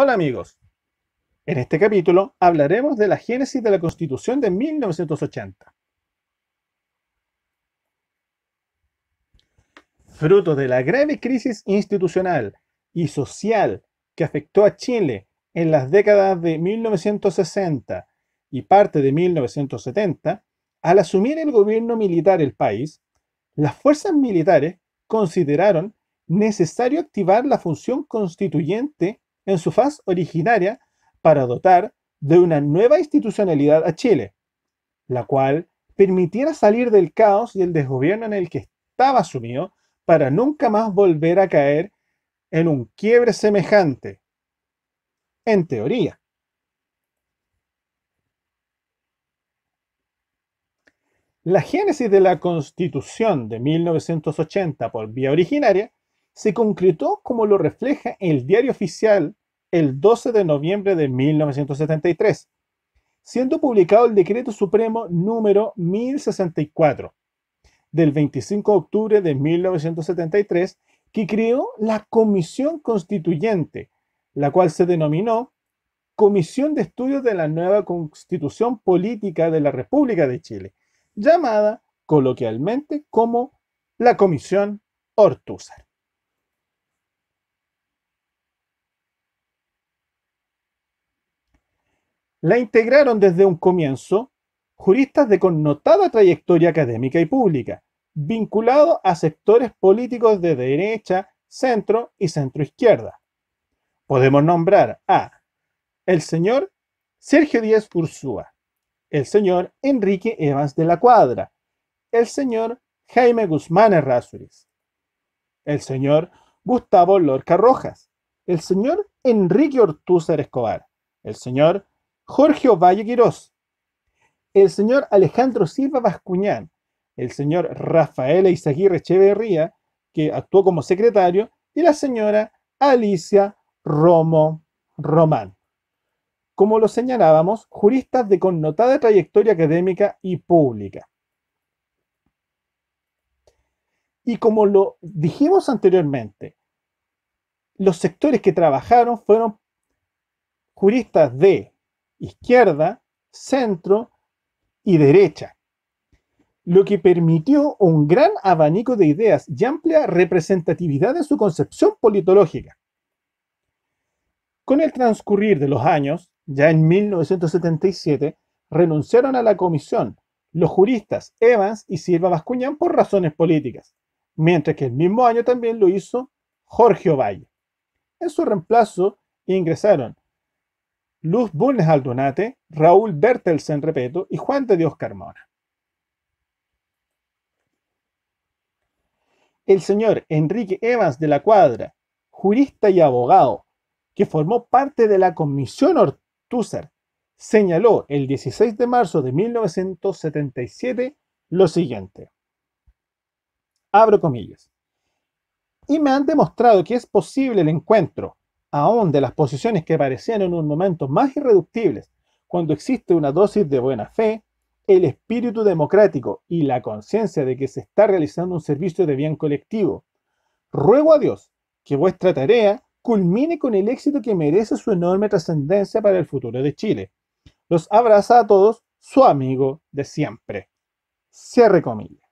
Hola amigos, en este capítulo hablaremos de la génesis de la Constitución de 1980. Fruto de la grave crisis institucional y social que afectó a Chile en las décadas de 1960 y parte de 1970, al asumir el gobierno militar el país, las fuerzas militares consideraron necesario activar la función constituyente en su faz originaria para dotar de una nueva institucionalidad a Chile, la cual permitiera salir del caos y el desgobierno en el que estaba sumido para nunca más volver a caer en un quiebre semejante. En teoría. La génesis de la Constitución de 1980 por vía originaria se concretó como lo refleja el diario oficial el 12 de noviembre de 1973, siendo publicado el decreto supremo número 1064 del 25 de octubre de 1973 que creó la Comisión Constituyente, la cual se denominó Comisión de Estudios de la Nueva Constitución Política de la República de Chile, llamada coloquialmente como la Comisión Ortúzar. la integraron desde un comienzo juristas de connotada trayectoria académica y pública, vinculado a sectores políticos de derecha, centro y centro izquierda. Podemos nombrar a el señor Sergio Díaz Ursúa, el señor Enrique Evans de la Cuadra, el señor Jaime Guzmán Errázuriz, el señor Gustavo Lorca Rojas, el señor Enrique Ortúzar Escobar, el señor Jorge Ovalle Quirós, el señor Alejandro Silva Bascuñán, el señor Rafael Izaguirre Echeverría, que actuó como secretario, y la señora Alicia Romo Román. Como lo señalábamos, juristas de connotada trayectoria académica y pública. Y como lo dijimos anteriormente, los sectores que trabajaron fueron juristas de izquierda, centro y derecha, lo que permitió un gran abanico de ideas y amplia representatividad de su concepción politológica. Con el transcurrir de los años, ya en 1977, renunciaron a la comisión los juristas Evans y Silva Bascuñán por razones políticas, mientras que el mismo año también lo hizo Jorge Ovalle. En su reemplazo ingresaron Luz Bulnes Aldunate, Raúl Bertelsen Repeto y Juan de Dios Carmona. El señor Enrique Evans de la Cuadra, jurista y abogado, que formó parte de la Comisión Ortúzar, señaló el 16 de marzo de 1977 lo siguiente. Abro comillas. Y me han demostrado que es posible el encuentro, aún de las posiciones que parecían en un momento más irreductibles, cuando existe una dosis de buena fe, el espíritu democrático y la conciencia de que se está realizando un servicio de bien colectivo. Ruego a Dios que vuestra tarea culmine con el éxito que merece su enorme trascendencia para el futuro de Chile. Los abraza a todos su amigo de siempre. Cierre comillas.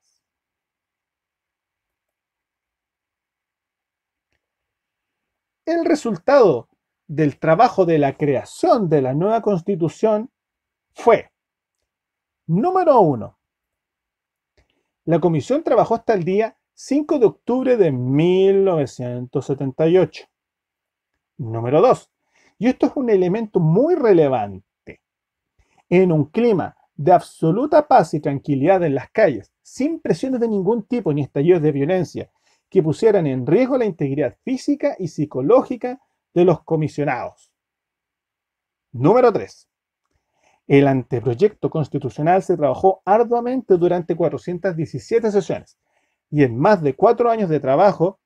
el resultado del trabajo de la creación de la nueva constitución fue, número uno, la comisión trabajó hasta el día 5 de octubre de 1978. Número dos. Y esto es un elemento muy relevante. En un clima de absoluta paz y tranquilidad en las calles, sin presiones de ningún tipo ni estallidos de violencia, que pusieran en riesgo la integridad física y psicológica de los comisionados. Número 3. El anteproyecto constitucional se trabajó arduamente durante 417 sesiones y en más de cuatro años de trabajo,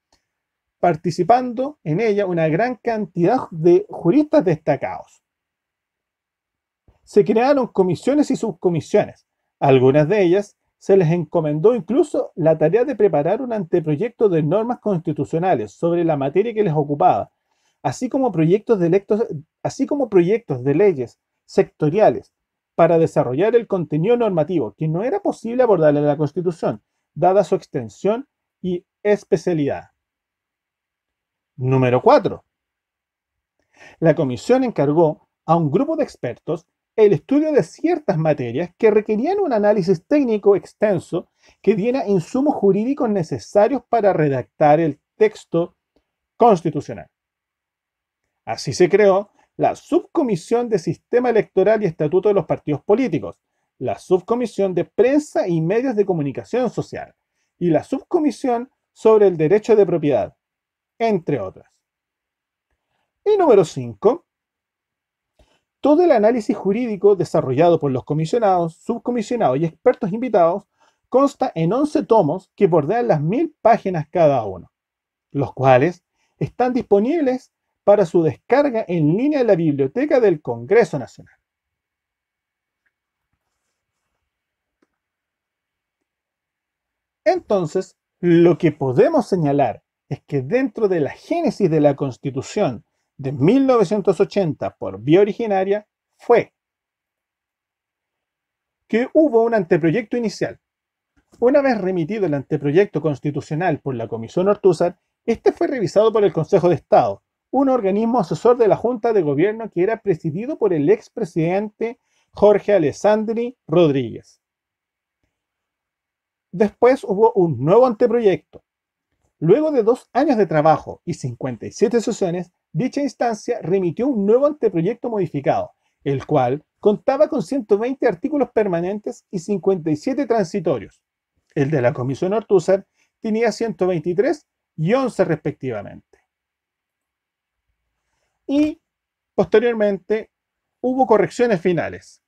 participando en ella una gran cantidad de juristas destacados. Se crearon comisiones y subcomisiones, algunas de ellas se les encomendó incluso la tarea de preparar un anteproyecto de normas constitucionales sobre la materia que les ocupaba, así como proyectos de, leyes sectoriales para desarrollar el contenido normativo que no era posible abordar en la Constitución, dada su extensión y especialidad. Número 4. La comisión encargó a un grupo de expertos el estudio de ciertas materias que requerían un análisis técnico extenso que diera insumos jurídicos necesarios para redactar el texto constitucional. Así se creó la Subcomisión de Sistema Electoral y Estatuto de los Partidos Políticos, la Subcomisión de Prensa y Medios de Comunicación Social y la Subcomisión sobre el Derecho de Propiedad, entre otras. Y número 5, todo el análisis jurídico desarrollado por los comisionados, subcomisionados y expertos invitados consta en 11 tomos que bordean las mil páginas cada uno, los cuales están disponibles para su descarga en línea en la biblioteca del Congreso Nacional. Entonces, lo que podemos señalar es que dentro de la génesis de la Constitución de 1980 por vía originaria fue que hubo un anteproyecto inicial. Una vez remitido el anteproyecto constitucional por la Comisión Ortúzar, este fue revisado por el Consejo de Estado, un organismo asesor de la Junta de Gobierno que era presidido por el expresidente Jorge Alessandri Rodríguez. Después hubo un nuevo anteproyecto. Luego de dos años de trabajo y 57 sesiones, Dicha instancia remitió un nuevo anteproyecto modificado, el cual contaba con 120 artículos permanentes y 57 transitorios. El de la Comisión Ortúzar tenía 123 y 11 respectivamente. Y posteriormente hubo correcciones finales,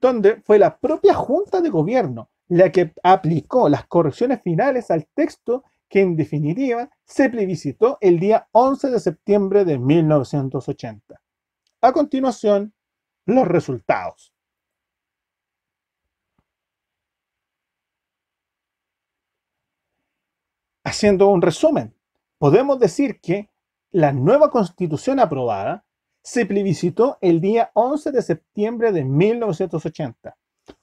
donde fue la propia Junta de Gobierno la que aplicó las correcciones finales al texto que en definitiva se plebiscitó el día 11 de septiembre de 1980. A continuación, los resultados. Haciendo un resumen, podemos decir que la nueva constitución aprobada se plebiscitó el día 11 de septiembre de 1980,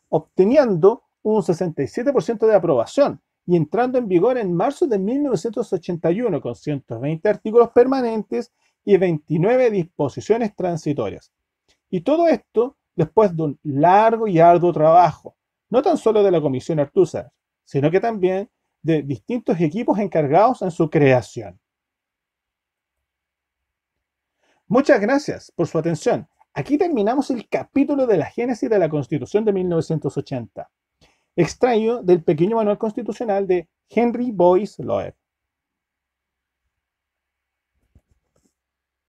obteniendo un 67% de aprobación y entrando en vigor en marzo de 1981 con 120 artículos permanentes y 29 disposiciones transitorias. Y todo esto después de un largo y arduo trabajo, no tan solo de la Comisión Artúzar, sino que también de distintos equipos encargados en su creación. Muchas gracias por su atención. Aquí terminamos el capítulo de la génesis de la Constitución de 1980 extraído del pequeño manual constitucional de Henry Boyce Loeb.